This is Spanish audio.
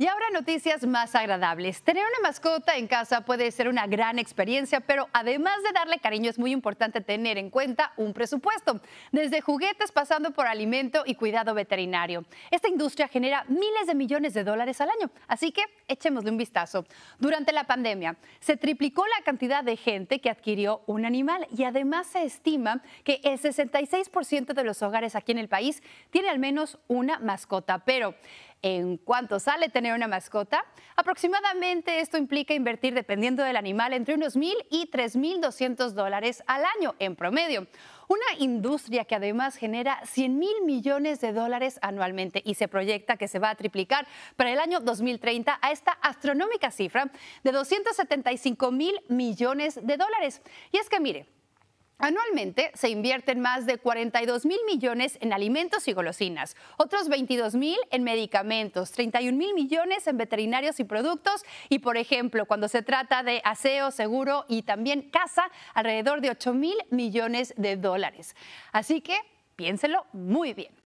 Y ahora noticias más agradables. Tener una mascota en casa puede ser una gran experiencia, pero además de darle cariño es muy importante tener en cuenta un presupuesto, desde juguetes pasando por alimento y cuidado veterinario. Esta industria genera miles de millones de dólares al año, así que echemosle un vistazo. Durante la pandemia se triplicó la cantidad de gente que adquirió un animal y además se estima que el 66% de los hogares aquí en el país tiene al menos una mascota, pero en cuanto sale tener una mascota. Aproximadamente esto implica invertir, dependiendo del animal, entre unos 1.000 y 3.200 dólares al año en promedio. Una industria que además genera 100 mil millones de dólares anualmente y se proyecta que se va a triplicar para el año 2030 a esta astronómica cifra de 275 mil millones de dólares. Y es que mire, Anualmente se invierten más de 42 mil millones en alimentos y golosinas, otros 22 mil en medicamentos, 31 mil millones en veterinarios y productos y, por ejemplo, cuando se trata de aseo, seguro y también casa, alrededor de 8 mil millones de dólares. Así que piénselo muy bien.